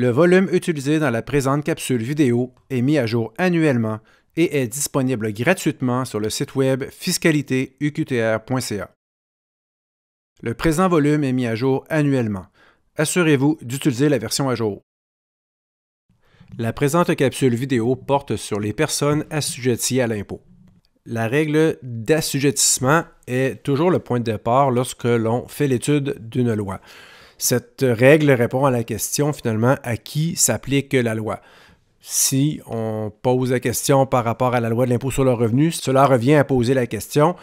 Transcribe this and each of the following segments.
Le volume utilisé dans la présente capsule vidéo est mis à jour annuellement et est disponible gratuitement sur le site web fiscalitéuqtr.ca. Le présent volume est mis à jour annuellement. Assurez-vous d'utiliser la version à jour. La présente capsule vidéo porte sur les personnes assujetties à l'impôt. La règle d'assujettissement est toujours le point de départ lorsque l'on fait l'étude d'une loi. Cette règle répond à la question finalement à qui s'applique la loi. Si on pose la question par rapport à la loi de l'impôt sur le revenu, cela revient à poser la question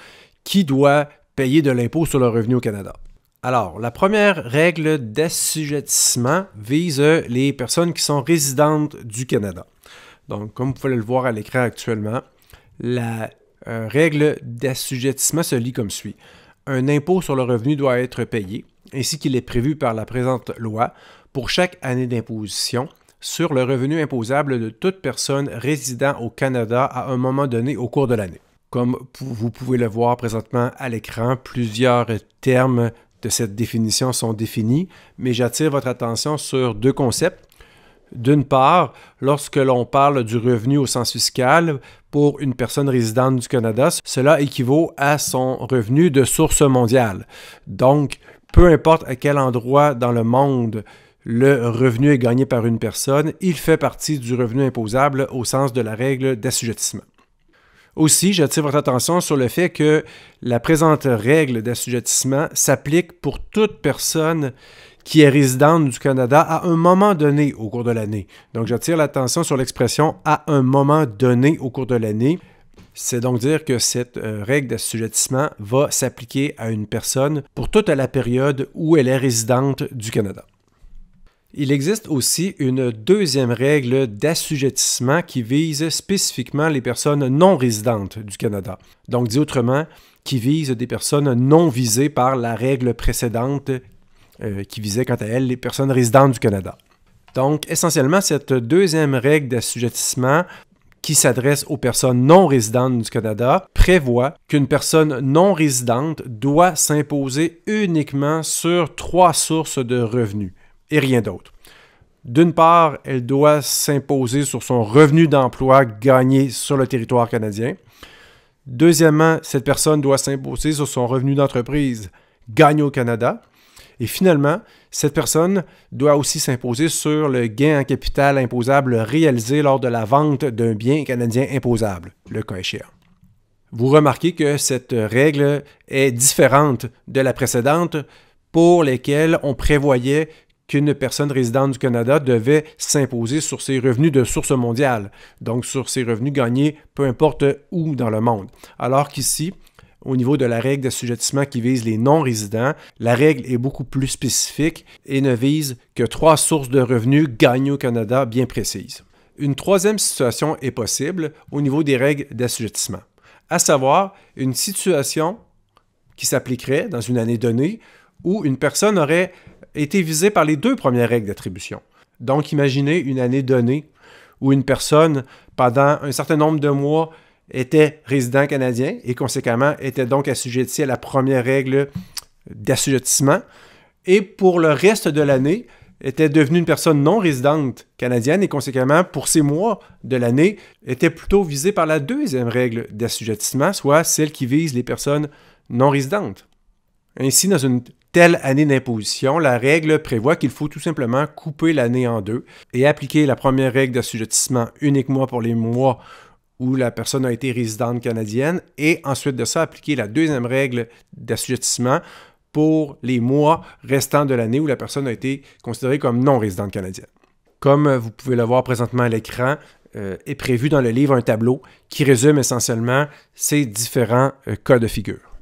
qui doit payer de l'impôt sur le revenu au Canada. Alors, la première règle d'assujettissement vise les personnes qui sont résidentes du Canada. Donc, comme vous pouvez le voir à l'écran actuellement, la euh, règle d'assujettissement se lit comme suit un impôt sur le revenu doit être payé, ainsi qu'il est prévu par la présente loi, pour chaque année d'imposition sur le revenu imposable de toute personne résidant au Canada à un moment donné au cours de l'année. Comme vous pouvez le voir présentement à l'écran, plusieurs termes de cette définition sont définis, mais j'attire votre attention sur deux concepts d'une part, lorsque l'on parle du revenu au sens fiscal, pour une personne résidente du Canada, cela équivaut à son revenu de source mondiale. Donc, peu importe à quel endroit dans le monde le revenu est gagné par une personne, il fait partie du revenu imposable au sens de la règle d'assujettissement. Aussi, j'attire votre attention sur le fait que la présente règle d'assujettissement s'applique pour toute personne qui est résidente du Canada à un moment donné au cours de l'année. Donc, j'attire l'attention sur l'expression à un moment donné au cours de l'année. C'est donc dire que cette euh, règle d'assujettissement va s'appliquer à une personne pour toute la période où elle est résidente du Canada. Il existe aussi une deuxième règle d'assujettissement qui vise spécifiquement les personnes non résidentes du Canada. Donc, dit autrement, qui vise des personnes non visées par la règle précédente euh, qui visait quant à elle les personnes résidentes du Canada. Donc, essentiellement, cette deuxième règle d'assujettissement qui s'adresse aux personnes non résidentes du Canada prévoit qu'une personne non résidente doit s'imposer uniquement sur trois sources de revenus et rien d'autre. D'une part, elle doit s'imposer sur son revenu d'emploi gagné sur le territoire canadien. Deuxièmement, cette personne doit s'imposer sur son revenu d'entreprise gagné au Canada. Et finalement, cette personne doit aussi s'imposer sur le gain en capital imposable réalisé lors de la vente d'un bien canadien imposable, le cas Vous remarquez que cette règle est différente de la précédente pour lesquelles on prévoyait qu'une personne résidente du Canada devait s'imposer sur ses revenus de source mondiale, donc sur ses revenus gagnés peu importe où dans le monde. Alors qu'ici, au niveau de la règle d'assujettissement qui vise les non-résidents, la règle est beaucoup plus spécifique et ne vise que trois sources de revenus gagnées au Canada bien précises. Une troisième situation est possible au niveau des règles d'assujettissement, à savoir une situation qui s'appliquerait dans une année donnée où une personne aurait était visé par les deux premières règles d'attribution. Donc, imaginez une année donnée où une personne, pendant un certain nombre de mois, était résident canadien et conséquemment était donc assujettie à la première règle d'assujettissement et pour le reste de l'année était devenue une personne non résidente canadienne et conséquemment pour ces mois de l'année était plutôt visée par la deuxième règle d'assujettissement, soit celle qui vise les personnes non résidentes. Ainsi, dans une telle année d'imposition, la règle prévoit qu'il faut tout simplement couper l'année en deux et appliquer la première règle d'assujettissement uniquement pour les mois où la personne a été résidente canadienne et ensuite de ça appliquer la deuxième règle d'assujettissement pour les mois restants de l'année où la personne a été considérée comme non résidente canadienne. Comme vous pouvez le voir présentement à l'écran, euh, est prévu dans le livre un tableau qui résume essentiellement ces différents euh, cas de figure.